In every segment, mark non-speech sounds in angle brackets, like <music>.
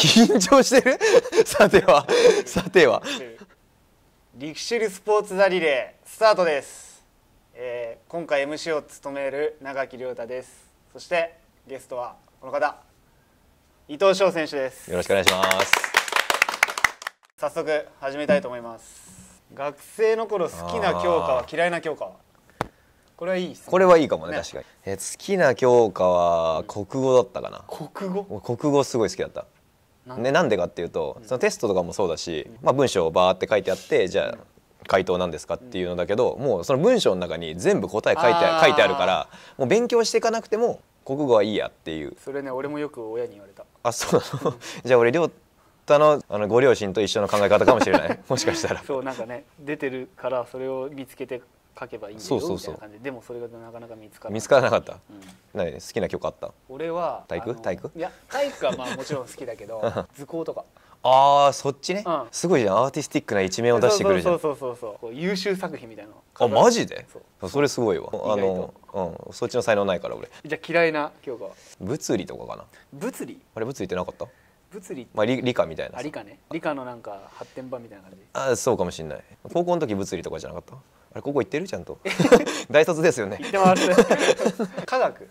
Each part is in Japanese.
緊張してる <laughs> さてはさてはリクシルスポーツザリレースタートです、えー、今回 MC を務める長木亮太ですそしてゲストはこの方伊藤翔選手ですよろしくお願いします早速始めたいと思います学生の頃好きな教科は嫌いな教科はこれはいいこれはいいかもね、ね、確かに、えー、好きな教科は国語だったかな国語国語すごい好きだったね、なんでかっていうとそのテストとかもそうだし、まあ、文章をバーって書いてあってじゃあ回答なんですかっていうのだけどもうその文章の中に全部答え書いて書いてあるからもう勉強していかなくても国語はいいやっていうそれね俺もよく親に言われたあそうなの <laughs> じゃあ俺亮太のあのご両親と一緒の考え方かもしれない <laughs> もしかしたらそうなんかね出てるからそれを見つけて書けばいいんだよみたいな感じでもそれがなかなか見つから見つからなかった、うん、好きな曲あった俺は体育体育いや体育はまあもちろん好きだけど <laughs> 図工とかああそっちね、うん、すごいじゃんアーティスティックな一面を出してくるじゃんそうそうそうそう優秀作品みたいなあマジでそれすごいわあの、うん、そっちの才能ないから俺じゃあ嫌いな教科は物理とかかな物理あれ物理ってなかった物理まあ理理科みたいなあ理科ね理科のなんか発展版みたいな感じあそうかもしれない高校の時物理とかじゃなかったあれここ行ってるちゃんと <laughs> 大卒ですよね <laughs> 科学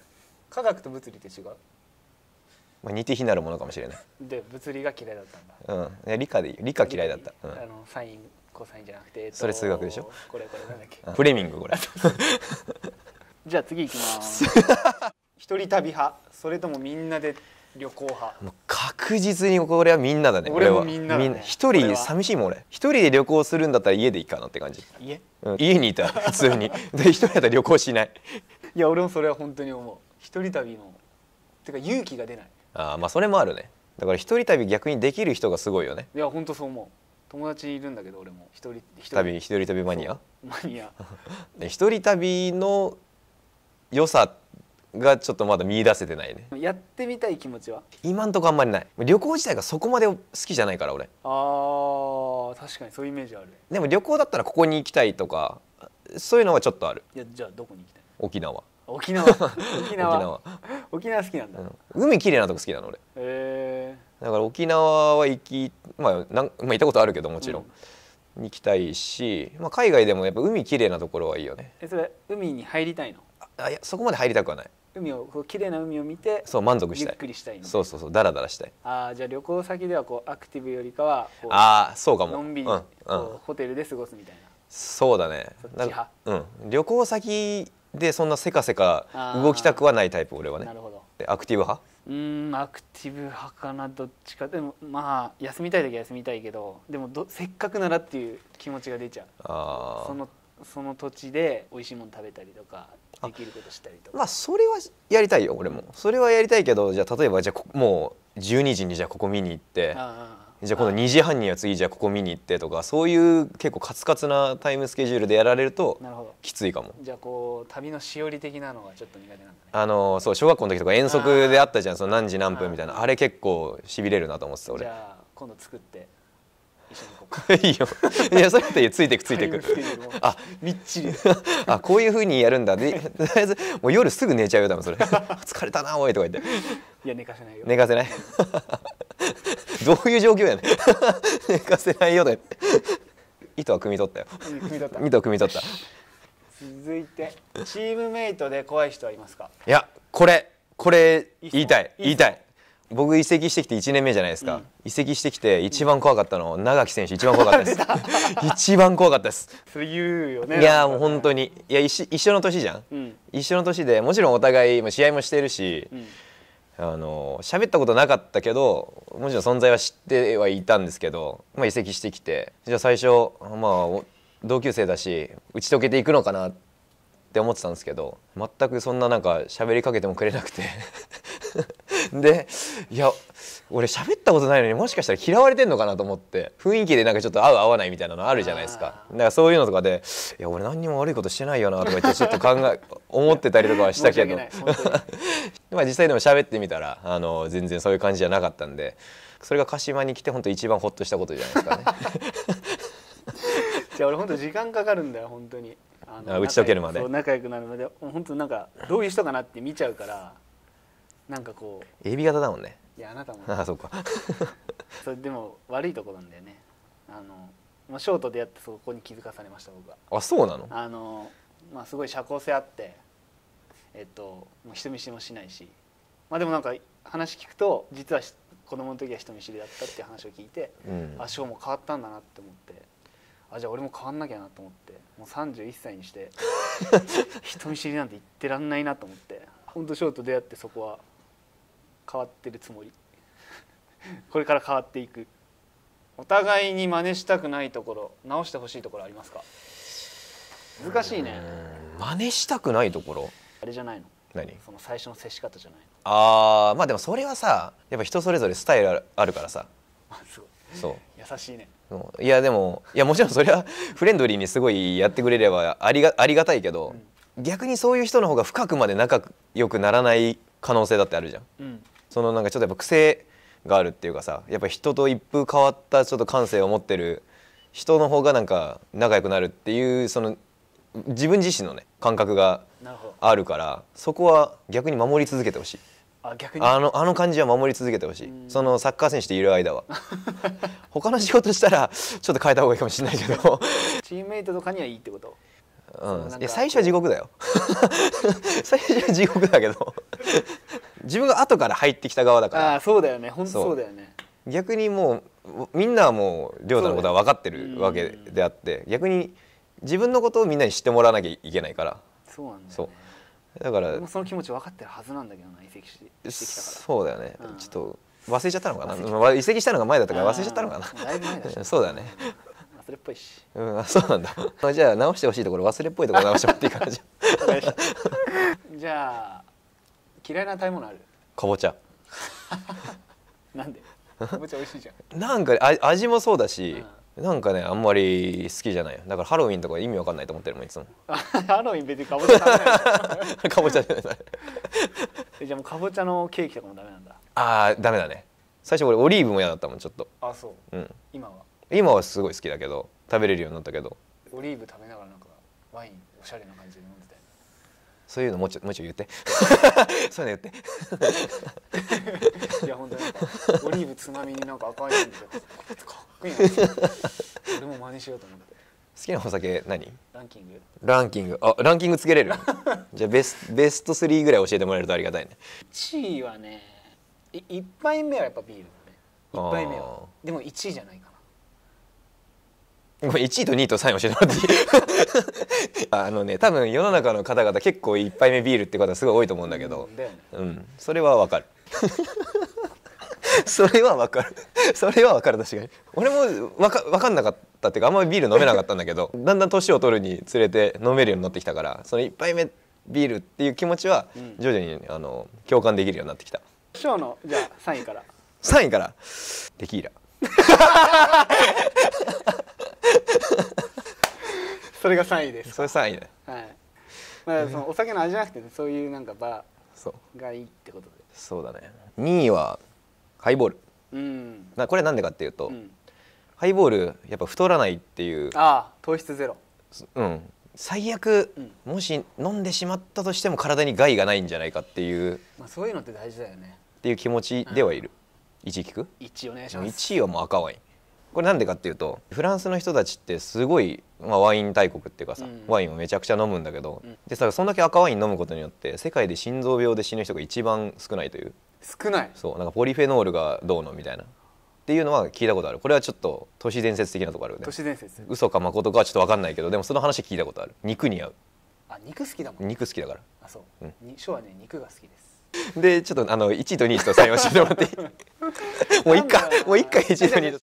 科学と物理って違うまあ似て非なるものかもしれないで物理が嫌いだったんだうん、ね、理科で理科嫌いだった、うん、あのサインコサインじゃなくて、えっと、それ数学でしょこれこれなんだっけフレミングこれじゃあ次行きます <laughs> 一人旅派それともみんなで旅行派もう確実にこれはみんなだね俺はみんなだ、ね、一人寂しいもん俺一人で旅行するんだったら家でいいかなって感じ家、うん、家にいた <laughs> 普通にで一人だったら旅行しないいや俺もそれは本当に思う一人旅のてか勇気が出ないああまあそれもあるねだから一人旅逆にできる人がすごいよねいや本当そう思う友達いるんだけど俺も一人一人旅一人旅マニアマニア <laughs> 一人旅の良さがちょっとまだ見出せてないねやってみたい気持ちは今んとこあんまりない旅行自体がそこまで好きじゃないから俺あー確かにそういうイメージあるでも旅行だったらここに行きたいとかそういうのはちょっとあるいやじゃあどこに行きたい沖縄沖縄 <laughs> 沖縄沖縄好きなんだ、うん、海綺麗なとこ好きなの俺へえだから沖縄は行き、まあ、なんまあ行ったことあるけどもちろん、うん行きたいし、まあ、海外でもやっぱ海綺麗なところはいいよねえそれ海に入りたいのあいやそこまで入りたくはない海をこう綺麗な海を見てそう満足したいゆっくりしたいそうそうそうダラダラしたいああじゃあ旅行先ではこうアクティブよりかはああそうかものんびり、うんうん、ホテルで過ごすみたいなそうだねうん、旅行先でそんなせかせか動きたくはないタイプ俺はねなるほどアクティブ派うんアクティブ派かなどっちかでもまあ休みたい時は休みたいけどでもせっかくならっていう気持ちが出ちゃうあそのその土地で美味しいもの食べたりとかできることしたりとかまあそれはやりたいよ俺もそれはやりたいけどじゃあ例えばじゃあもう12時にじゃあここ見に行ってじゃあ今度2時半には次じゃあここ見に行ってとかそういう結構カツカツなタイムスケジュールでやられるときついかもじゃあこう旅のしおり的なのはちょっと苦手なんだねあのそう小学校の時とか遠足であったじゃんその何時何分みたいなあれ結構しびれるなと思ってた俺じゃあ今度作って <laughs> いいよいやそうやってついてくついてくあみっちりあこういうふうにやるんだでとりあえずもう夜すぐ寝ちゃうよ多分それ <laughs> 疲れたなおいとか言っていや寝かせないよ寝かせない <laughs> どういう状況やね寝かせないよと糸は汲み取ったよ糸を汲み取った続いてチームメイトで怖い人はいますかいやこれこれ言いたい言いたい僕移籍してきて1年目じゃないですか、うん、移籍してきて一番怖かったの長木選手一番怖かったです <laughs> 一番怖かったですそういうよねいやもう本当にいや一緒の年じゃん、うん、一緒の年でもちろんお互い試合もしてるし、うんあの喋ったことなかったけどもちろん存在は知ってはいたんですけど、まあ、移籍してきてじゃあ最初、まあ、同級生だし打ち解けていくのかなって思ってたんですけど全くそんななんか喋りかけてもくれなくてでいや俺喋ったことないのにもしかしたら嫌われてんのかなと思って雰囲気でなんかちょっと合う合わないみたいなのあるじゃないですかだからそういうのとかで「いや俺何にも悪いことしてないよな」とか言って <laughs> ちょっと考え思ってたりとかはしたけど <laughs> まあ実際でも喋ってみたらあの全然そういう感じじゃなかったんでそれが鹿島に来て本当一番ほっとしたことじゃないですかね。<laughs> じゃあ俺本当時間かかるんだよ本当に。あの打ち解けるまで。仲良くなるまで本当なんかどういう人かなって見ちゃうから。なんかこう AB 型だもんねいやあなたも <laughs> ああそうか <laughs> それでも悪いとこなんだよねあの、まあ、ショートでやってそこに気づかされました僕はあそうなのあの、まあ、すごい社交性あってえっともう人見知りもしないしまあでもなんか話聞くと実は子供の時は人見知りだったっていう話を聞いて、うん、あショーも変わったんだなって思ってあじゃあ俺も変わんなきゃなと思ってもう31歳にして <laughs> 人見知りなんて言ってらんないなと思って本当ショート出会ってそこは変わってるつもり <laughs> これから変わっていくお互いに真似したくないところ直してほしいところありますか難しいね真似したくないところあれじゃないの何その最初の接し方じゃないのあーまあでもそれはさやっぱ人それぞれスタイルあるからさ <laughs> すごいそう優しいねいやでもいやもちろんそれはフレンドリーにすごいやってくれればありがありがたいけど、うん、逆にそういう人の方が深くまで仲良くならない可能性だってあるじゃん、うん、そのなんかちょっとやっぱ癖があるっていうかさやっぱ人と一風変わったちょっと感性を持ってる人の方がなんか仲良くなるっていうその自分自身のね感覚があるからそこは逆に守り続けてほしい。あ逆にあのあの感じは守り続けてほしいそのサッカー選手でいる間は <laughs> 他の仕事したらちょっと変えた方がいいかもしれないけどチームメイトとかにはいいってことうん、いや最初は地獄だよ <laughs> 最初は地獄だけど自分が後から入ってきた側だからあそうだよね本当そうだよね逆にもうみんなはもう亮太のことは分かってるわけであって、逆に自分のことをみんなに知ってもらわなきゃいけないからそうなんだ、ね、そうだからその気持ち分かってるはずなんだけどな移籍してきたからそうだよね、うん、ちょっと忘れちゃったのかな移籍したのが前だったから忘れちゃったのかなだいぶ前だ <laughs> そうだね忘れっぽいしうんそうなんだ <laughs> じゃあ直してほしいところ忘れっぽいところ直してもらっていいかなじゃあ <laughs> 嫌いな食べ物あるかぼちゃ <laughs> なんでかぼちゃ美味しいじゃんなんか味もそうだし、うん、なんかねあんまり好きじゃないだからハロウィンとか意味わかんないと思ってるもんいつも <laughs> ハロウィン別にかぼちゃ食べ <laughs> かぼちゃじゃないじゃあもうかぼちゃのケーキとかもダメなんだああダメだね最初俺オリーブも嫌だったもんちょっとあそう、うん、今は今はすごい好きだけど食べれるようになったけどオリーブ食べながらなんかワインおしゃれな感じで飲んそういうのもうちょもうちょ言って <laughs> そういうの言って <laughs> いや本当にオリーブつまみになんか赤いのってかっこいいな俺も真似しようと思って好きなお酒何ランキングランキングあランキングつけれる <laughs> じゃあベスベスト3ぐらい教えてもらえるとありがたいね1位はねい1杯目はやっぱビール一1杯目はでも1位じゃないか1位と2位と3位教えてもらっていい <laughs> あのね多分世の中の方々結構1杯目ビールって方すごい多いと思うんだけど、うん、それはわかる <laughs> それはわかるそれはわかる確かに俺もわか分かんなかったっていうかあんまりビール飲めなかったんだけど <laughs> だんだん年を取るにつれて飲めるようになってきたからその1杯目ビールっていう気持ちは徐々にあの共感できるようになってきた師匠ーのじゃあ3位から3位からテキーラ <laughs> それが3位ですそれ3位ねはいまあ、そのお酒の味じゃなくて、ね、そういうなんかバーがいいってことでそうだね2位はハイボール、うん、なこれなんでかっていうと、うん、ハイボールやっぱ太らないっていうああ糖質ゼロうん最悪、うん、もし飲んでしまったとしても体に害がないんじゃないかっていう、まあ、そういうのって大事だよねっていう気持ちではいる、うん、1位聞く1位お願いします1位はもう赤ワインこれなんでかっていうとフランスの人たちってすごい、まあ、ワイン大国っていうかさ、うん、ワインをめちゃくちゃ飲むんだけど、うん、でさそんだけ赤ワイン飲むことによって世界で心臓病で死ぬ人が一番少ないという少ないそうなんかポリフェノールがどうのみたいなっていうのは聞いたことあるこれはちょっと都市伝説的なとこあるよね都市伝説嘘かとかはちょっと分かんないけどでもその話聞いたことある肉に合うあ肉好きだもん肉好きだからあそう、うん、にはね肉が好きですでちょっとあの1位と2位と採用してもらって <laughs> もうい回もうい回1位と2位と